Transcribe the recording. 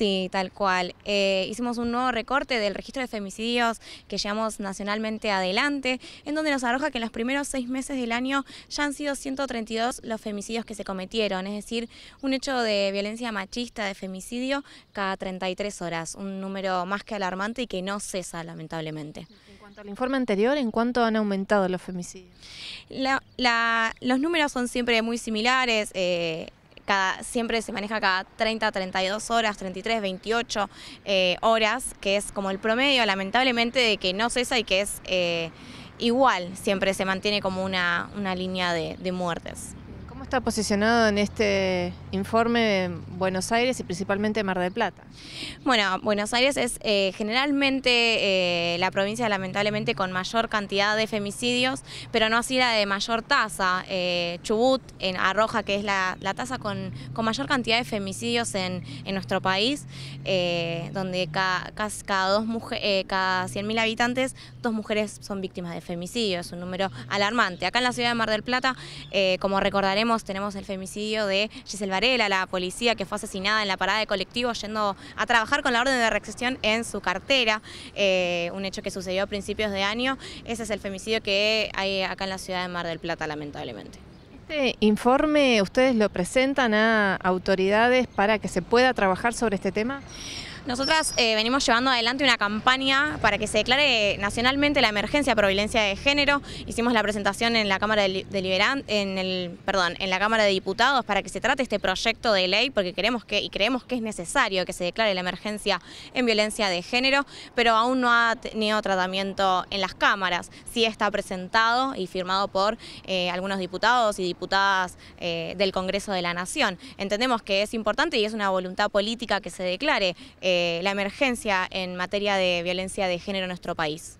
Sí, tal cual. Eh, hicimos un nuevo recorte del registro de femicidios que llevamos nacionalmente adelante, en donde nos arroja que en los primeros seis meses del año ya han sido 132 los femicidios que se cometieron, es decir, un hecho de violencia machista, de femicidio, cada 33 horas, un número más que alarmante y que no cesa, lamentablemente. En cuanto al informe anterior, ¿en cuánto han aumentado los femicidios? los números son siempre muy similares. Eh, cada, siempre se maneja cada 30, 32 horas, 33, 28 eh, horas, que es como el promedio, lamentablemente, de que no cesa y que es eh, igual, siempre se mantiene como una, línea de muertes está posicionado en este informe Buenos Aires y principalmente Mar del Plata? Bueno, Buenos Aires es eh, generalmente eh, la provincia lamentablemente con mayor cantidad de femicidios, pero no así la de mayor tasa. Eh, Chubut en arroja, que es la, tasa con, mayor cantidad de femicidios en, nuestro país, donde cada, dos cada 100.000 habitantes, dos mujeres son víctimas de femicidio. Es un número alarmante. Acá en la ciudad de Mar del Plata, como recordaremos, tenemos, el femicidio de Giselle Varela, la policía que fue asesinada en la parada de colectivo yendo a trabajar con la orden de recesión en su cartera, eh, un hecho que sucedió a principios de año. Ese es el femicidio que hay acá en la ciudad de Mar del Plata, lamentablemente. Este informe ustedes lo presentan a autoridades para que se pueda trabajar sobre este tema? Nosotras eh, venimos llevando adelante una campaña para que se declare nacionalmente la emergencia por violencia de género. Hicimos la presentación en la Cámara de, en el, perdón, en la Cámara de Diputados para que se trate este proyecto de ley porque queremos que y creemos que es necesario que se declare la emergencia en violencia de género, pero aún no ha tenido tratamiento en las cámaras. Sí está presentado y firmado por eh, algunos diputados y diputadas eh, del Congreso de la Nación. Entendemos que es importante y es una voluntad política que se declare la emergencia en materia de violencia de género en nuestro país.